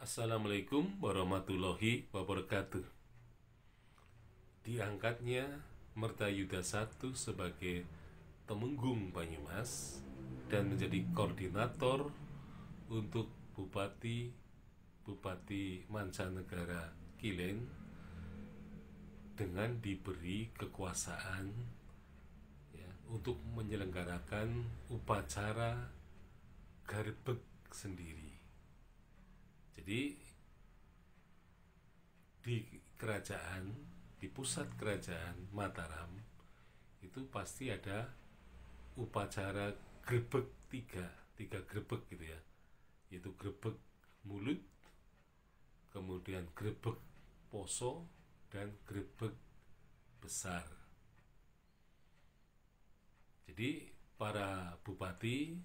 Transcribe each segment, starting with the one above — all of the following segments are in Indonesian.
Assalamualaikum warahmatullahi wabarakatuh. Diangkatnya Merta Yuda I sebagai Temenggung Banyumas dan menjadi koordinator untuk Bupati Bupati Mancanegara Kilen dengan diberi kekuasaan ya, untuk menyelenggarakan upacara garbek sendiri jadi di kerajaan, di pusat kerajaan Mataram itu pasti ada upacara grebek tiga, tiga grebek gitu ya, yaitu grebek mulut, kemudian grebek poso dan grebek besar. Jadi para bupati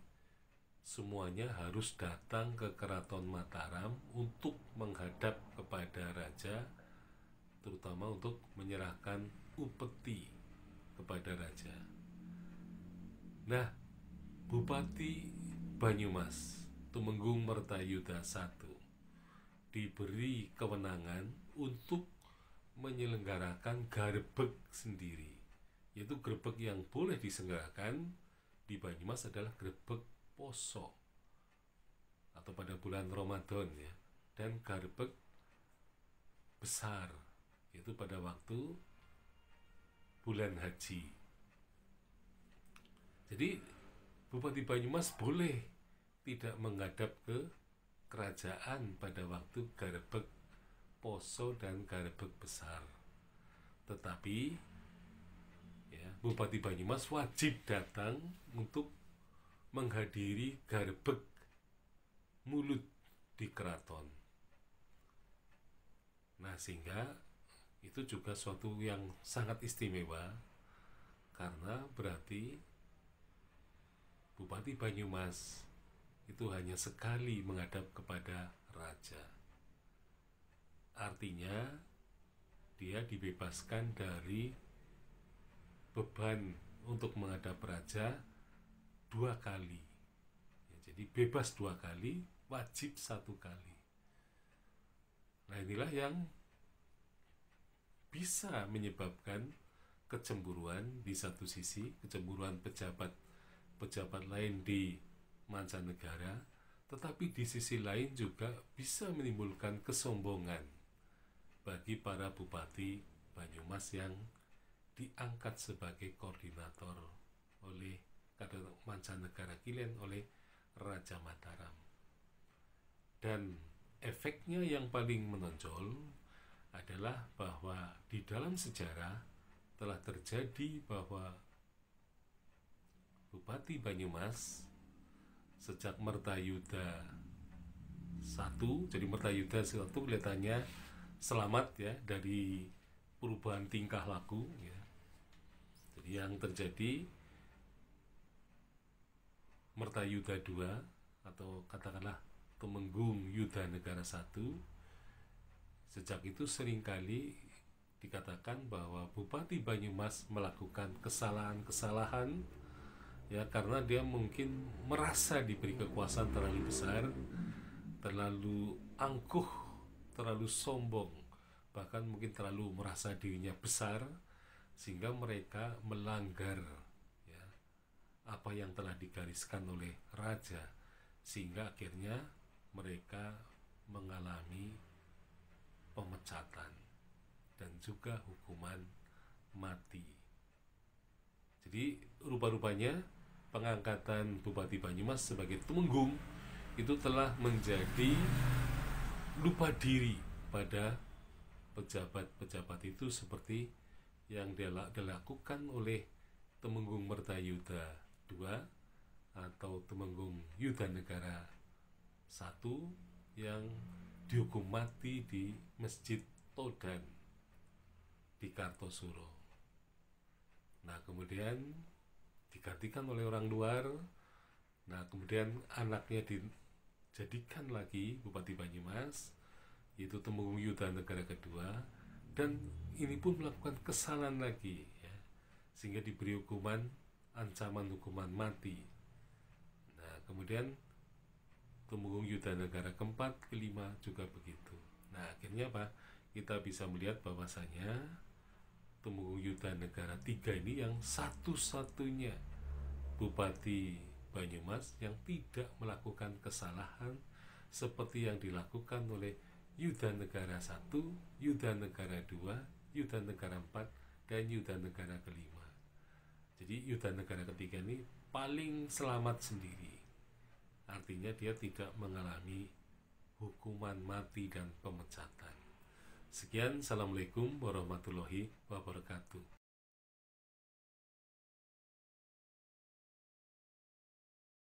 semuanya harus datang ke keraton Mataram untuk menghadap kepada raja terutama untuk menyerahkan upeti kepada raja. Nah, Bupati Banyumas Tumenggung Mertayuda I diberi kewenangan untuk menyelenggarakan garbek sendiri. Yaitu gerbek yang boleh diselenggarakan di Banyumas adalah gerbek poso atau pada bulan Ramadan ya dan garbek besar itu pada waktu bulan haji jadi Bupati Banyumas boleh tidak menghadap ke kerajaan pada waktu garbek poso dan garbek besar tetapi ya, Bupati Banyumas wajib datang untuk menghadiri garbek mulut di keraton. Nah, sehingga itu juga suatu yang sangat istimewa karena berarti Bupati Banyumas itu hanya sekali menghadap kepada raja. Artinya dia dibebaskan dari beban untuk menghadap raja dua kali. Ya, jadi bebas dua kali, wajib satu kali. Nah inilah yang bisa menyebabkan kecemburuan di satu sisi, kecemburuan pejabat pejabat lain di mancanegara, tetapi di sisi lain juga bisa menimbulkan kesombongan bagi para bupati Banyumas yang diangkat sebagai koordinator oleh kadang mancanegara Kilen oleh Raja Mataram. Dan efeknya yang paling menonjol adalah bahwa di dalam sejarah telah terjadi bahwa Bupati Banyumas sejak Mertayuda satu jadi Mertayuda satu kelihatannya selamat ya dari perubahan tingkah laku ya. Jadi yang terjadi Merta Yuda II atau katakanlah Temenggung Yuda Negara satu. sejak itu seringkali dikatakan bahwa Bupati Banyumas melakukan kesalahan-kesalahan ya karena dia mungkin merasa diberi kekuasaan terlalu besar terlalu angkuh terlalu sombong bahkan mungkin terlalu merasa dirinya besar sehingga mereka melanggar apa yang telah digariskan oleh raja sehingga akhirnya mereka mengalami pemecatan dan juga hukuman mati. Jadi rupa-rupanya pengangkatan Bupati Banyumas sebagai Temenggung itu telah menjadi lupa diri pada pejabat-pejabat itu seperti yang dilakukan oleh Temenggung Mertayuda II atau Temenggung negara I yang dihukum mati di Masjid Todan di Kartosuro. Nah, kemudian digantikan oleh orang luar. Nah, kemudian anaknya dijadikan lagi Bupati Banyumas, yaitu Temenggung negara kedua, dan ini pun melakukan kesalahan lagi, ya, sehingga diberi hukuman ancaman hukuman mati. Nah, kemudian yuta negara keempat, kelima juga begitu. Nah, akhirnya apa? Kita bisa melihat bahwasanya yuta negara tiga ini yang satu-satunya Bupati Banyumas yang tidak melakukan kesalahan seperti yang dilakukan oleh negara satu, yuta negara dua, 2, negara empat dan negara kelima. Jadi Yudha negara ketiga ini paling selamat sendiri. Artinya dia tidak mengalami hukuman mati dan pemecatan. Sekian, Assalamualaikum warahmatullahi wabarakatuh.